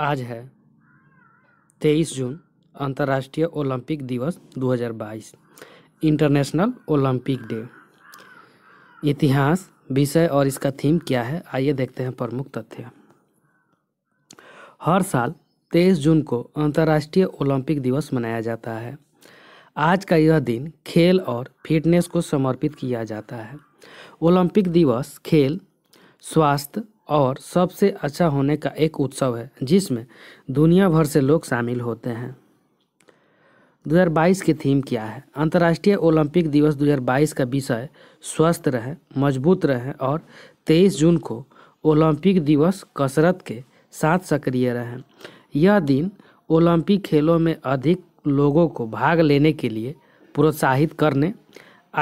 आज है तेईस जून अंतर्राष्ट्रीय ओलंपिक दिवस 2022 इंटरनेशनल ओलंपिक डे इतिहास विषय और इसका थीम क्या है आइए देखते हैं प्रमुख तथ्य हर साल 23 जून को अंतर्राष्ट्रीय ओलंपिक दिवस मनाया जाता है आज का यह दिन खेल और फिटनेस को समर्पित किया जाता है ओलंपिक दिवस खेल स्वास्थ्य और सबसे अच्छा होने का एक उत्सव है जिसमें दुनिया भर से लोग शामिल होते हैं 2022 की थीम क्या है अंतर्राष्ट्रीय ओलंपिक दिवस 2022 का विषय स्वस्थ रहें मजबूत रहें और 23 जून को ओलंपिक दिवस कसरत के साथ सक्रिय रहें यह दिन ओलंपिक खेलों में अधिक लोगों को भाग लेने के लिए प्रोत्साहित करने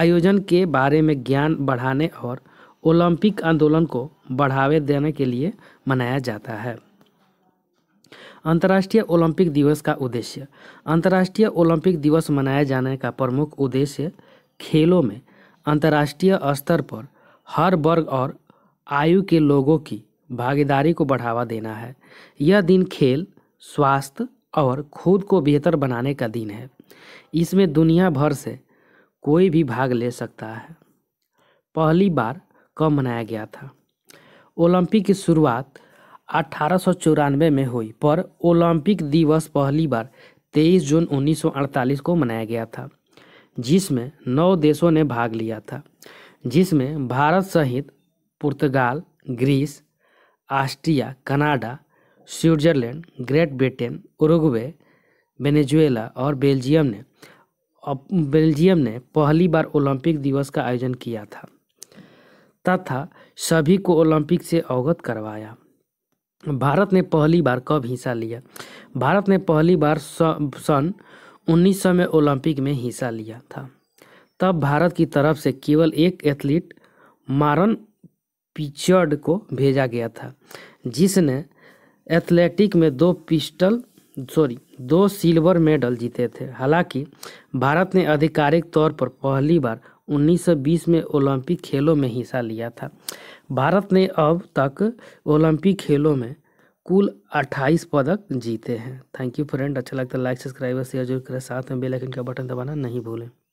आयोजन के बारे में ज्ञान बढ़ाने और ओलंपिक आंदोलन को बढ़ावे देने के लिए मनाया जाता है अंतर्राष्ट्रीय ओलंपिक दिवस का उद्देश्य अंतर्राष्ट्रीय ओलंपिक दिवस मनाए जाने का प्रमुख उद्देश्य खेलों में अंतर्राष्ट्रीय स्तर पर हर वर्ग और आयु के लोगों की भागीदारी को बढ़ावा देना है यह दिन खेल स्वास्थ्य और खुद को बेहतर बनाने का दिन है इसमें दुनिया भर से कोई भी भाग ले सकता है पहली बार कब मनाया गया था ओलंपिक की शुरुआत अठारह में हुई पर ओलंपिक दिवस पहली बार 23 जून 1948 को मनाया गया था जिसमें नौ देशों ने भाग लिया था जिसमें भारत सहित पुर्तगाल Greece Austria Canada Switzerland Great Britain Uruguay Venezuela और बेल्जियम ने बेल्जियम ने पहली बार ओलंपिक दिवस का आयोजन किया था तथा सभी को ओलंपिक से अवगत करवाया भारत ने पहली बार कब हिस्सा लिया भारत ने पहली बार सन उन्नीस में ओलंपिक में हिस्सा लिया था तब भारत की तरफ से केवल एक एथलीट मारन पिचर्ड को भेजा गया था जिसने एथलेटिक में दो पिस्टल सॉरी दो सिल्वर मेडल जीते थे हालांकि भारत ने आधिकारिक तौर पर पहली बार 1920 में ओलंपिक खेलों में हिस्सा लिया था भारत ने अब तक ओलंपिक खेलों में कुल 28 पदक जीते हैं थैंक यू फ्रेंड अच्छा लगता है लाइक सब्सक्राइब शेयर जरूर करें साथ में बेल आइकन का बटन दबाना नहीं भूलें